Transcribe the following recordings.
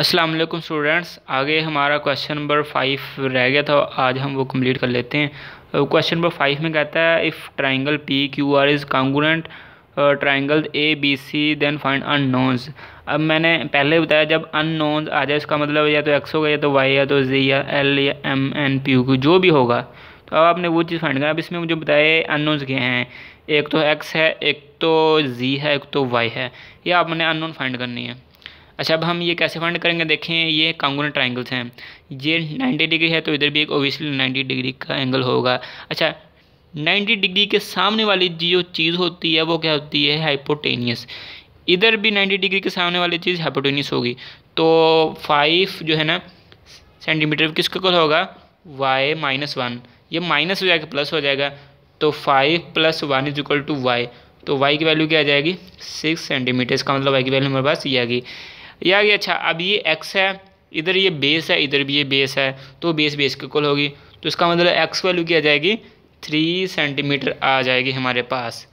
अस्सलाम वालेकुम स्टूडेंट्स आगे हमारा क्वेश्चन नंबर फाइव रह गया था आज हम वो कंप्लीट कर लेते हैं क्वेश्चन नंबर फाइव में कहता है if triangle P Q R is congruent triangle A B C then find unknowns अब मैंने पहले बताया जब अननोन्स आ जाए इसका मतलब या तो एक्स होगा या तो वाई या तो जी या एल या एम एन पी यू जो भी होगा तो अब आपने वो चीज़ फाइंड करना अब इसमें मुझे बताए अननोन्स क्या हैं एक तो एक्स है एक तो जी है एक तो वाई है यह आपने अननोन फाइंड करनी है अच्छा अब हम ये कैसे फाइंड करेंगे देखें ये कांगोन ट्राइंगल्स हैं ये 90 डिग्री है तो इधर भी एक ओबियसली 90 डिग्री का एंगल होगा अच्छा 90 डिग्री के सामने वाली जो चीज़ होती है वो क्या होती है हाइपोटेनियस इधर भी 90 डिग्री के सामने वाली चीज़ हाइपोटेनियस होगी तो फाइव जो है ना सेंटीमीटर किसका कल होगा वाई माइनस वन ये माइनस हो जाएगा प्लस हो जाएगा तो five plus one is equal to Y तो वाई की वैल्यू क्या आ जाएगी सिक्स सेंटीमीटर इसका मतलब वाई की वैल्यू हमारे पास ये आ गई या ये अच्छा अब ये एक्स है इधर ये बेस है इधर भी ये बेस है तो बेस बेस के कुल होगी तो इसका मतलब एक्स वैल्यू क्या जाएगी थ्री सेंटीमीटर आ जाएगी हमारे पास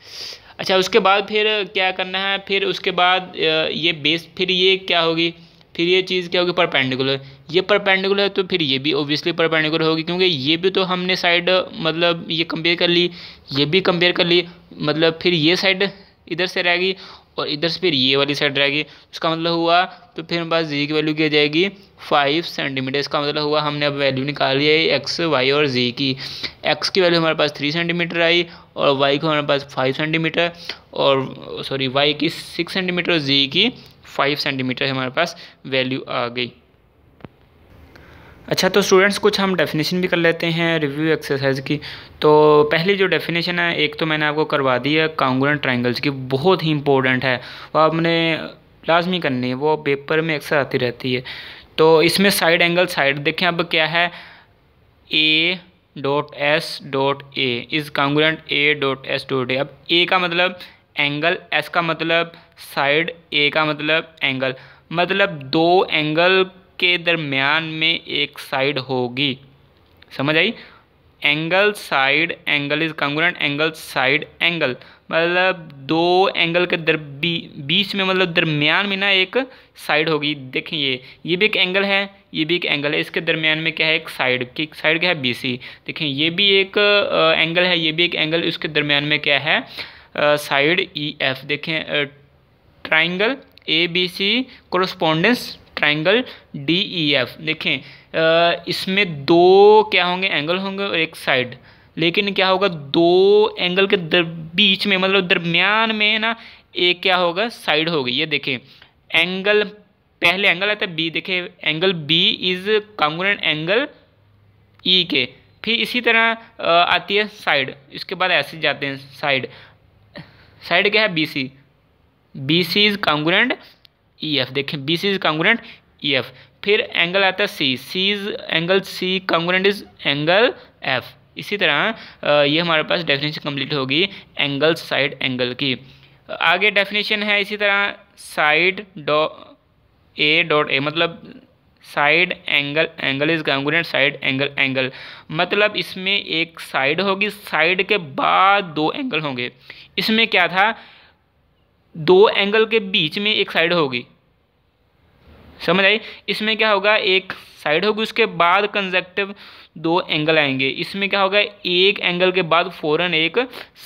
अच्छा उसके बाद फिर क्या करना है फिर उसके बाद ये बेस फिर ये क्या होगी फिर ये चीज़ क्या होगी परपेंडिकुलर ये परपेंडिकुलर है तो फिर ये भी ओबियसली परपेंडिकुलर होगी क्योंकि ये भी तो हमने साइड मतलब ये कंपेयर कर ली ये भी कंपेयर कर ली मतलब फिर ये साइड इधर से रहेगी और इधर से फिर ये वाली साइड रहेगी इसका मतलब हुआ तो फिर हमारे पास जी की वैल्यू क्या जाएगी फाइव सेंटीमीटर इसका मतलब हुआ हमने अब वैल्यू निकाली है एक्स वाई और जी की एक्स की वैल्यू हमारे पास थ्री सेंटीमीटर आई और वाई की हमारे पास फाइव सेंटीमीटर और सॉरी वाई की सिक्स सेंटीमीटर और जी की फाइव सेंटीमीटर हमारे पास वैल्यू आ गई अच्छा तो स्टूडेंट्स कुछ हम डेफिनेशन भी कर लेते हैं रिव्यू एक्सरसाइज की तो पहली जो डेफिनेशन है एक तो मैंने आपको करवा दी है कांगुलेंट ट्राइंगल्स की बहुत ही इंपॉर्टेंट है वो आपने लाजमी करनी है वो पेपर में अक्सर आती रहती है तो इसमें साइड एंगल साइड देखें अब क्या है A dot S dot A is congruent A dot S dot A अब ए का मतलब एंगल एस का मतलब साइड ए का मतलब एंगल मतलब दो एंगल के दरमियान में एक साइड होगी समझ आई angle side angle is congruent angle side angle मतलब दो एंगल के दर बी, बीच में मतलब दरमियान में ना एक साइड होगी देखें ये ये भी एक एंगल है ये भी एक एंगल है इसके दरमियान में क्या है एक साइड की साइड क्या है बी सी देखें ये भी एक एंगल है ये भी एक एंगल इसके दरमियान में क्या है साइड ई एफ देखें triangle A B C correspondence triangle D E F देखें इसमें दो क्या होंगे एंगल होंगे और एक साइड लेकिन क्या होगा दो एंगल के दर बीच में मतलब दरमियान में ना एक क्या होगा साइड होगी ये देखें एंगल पहले एंगल आता है बी देखें angle B is congruent angle E के फिर इसी तरह आती है साइड इसके बाद ऐसे जाते हैं साइड साइड क्या है B C B C is congruent E e F देखें B C is congruent E F फिर एंगल आता है C C is angle C congruent is angle F इसी तरह ये हमारे पास डेफिनेशन कंप्लीट होगी एंगल साइड एंगल की आगे डेफिनेशन है इसी तरह साइड डॉ ए डॉट ए मतलब side angle angle is congruent side angle angle मतलब इसमें एक साइड होगी साइड के बाद दो एंगल होंगे इसमें क्या था दो एंगल के बीच में एक साइड होगी समझ आई इसमें क्या होगा एक साइड होगी उसके बाद कंजक्टिव दो एंगल आएंगे इसमें क्या होगा एक एंगल के बाद फ़ौरन एक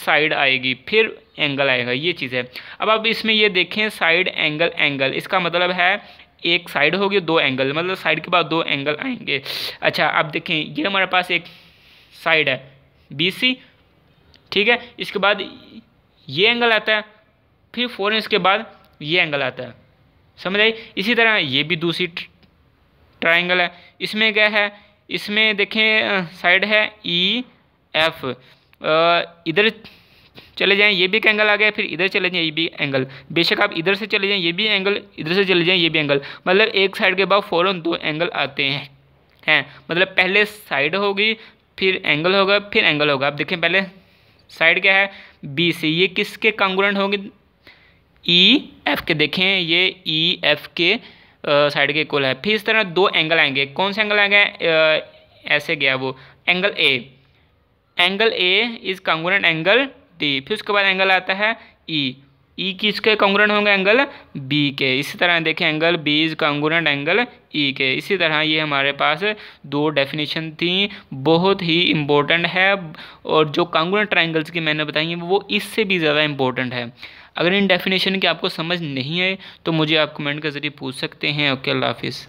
साइड आएगी फिर एंगल आएगा ये चीज़ है अब आप इसमें ये देखें साइड एंगल एंगल इसका मतलब है एक साइड होगी दो एंगल मतलब साइड के बाद दो एंगल आएंगे अच्छा आप देखें ये हमारे पास एक साइड है बी ठीक है इसके बाद ये एंगल आता है फिर फ़ौरन इसके बाद ये एंगल आता है समझ आई इसी तरह ये भी दूसरी ट्राइंगल है इसमें क्या है इसमें देखें साइड है ई e, एफ इधर चले जाएं ये भी एक एंगल आ गया फिर इधर चले जाएं ये भी एंगल बेशक आप इधर से चले जाएं ये भी एंगल इधर से चले जाएं ये भी एंगल मतलब एक साइड के बाद फ़ौरन दो एंगल आते हैं हैं मतलब पहले साइड होगी फिर एंगल होगा फिर एंगल होगा आप देखें पहले साइड क्या है बी से ये किसके कांगुरेंट होंगे ई e, एफ के देखें ये ई e, एफ के साइड के इक्वल है फिर इस तरह दो एंगल आएंगे कौन से एंगल आएंगे ऐसे गया वो angle A angle A is congruent angle D फिर उसके बाद एंगल आता है ई e। ई e किसके कॉन्ग्रेंट होंगे एंगल बी के इसी तरह देखें angle B is congruent angle E के इसी तरह ये हमारे पास दो डेफिनेशन थी बहुत ही इम्पोर्टेंट है और जो कॉन्ग्रेंट ट्राइंगल्स की मैंने बताई हैं वो इससे भी ज़्यादा इम्पोर्टेंट है अगर इन डेफिनेशन की आपको समझ नहीं आए तो मुझे आप कमेंट के ज़रिए पूछ सकते हैं ओके अल्लाह हाफिज़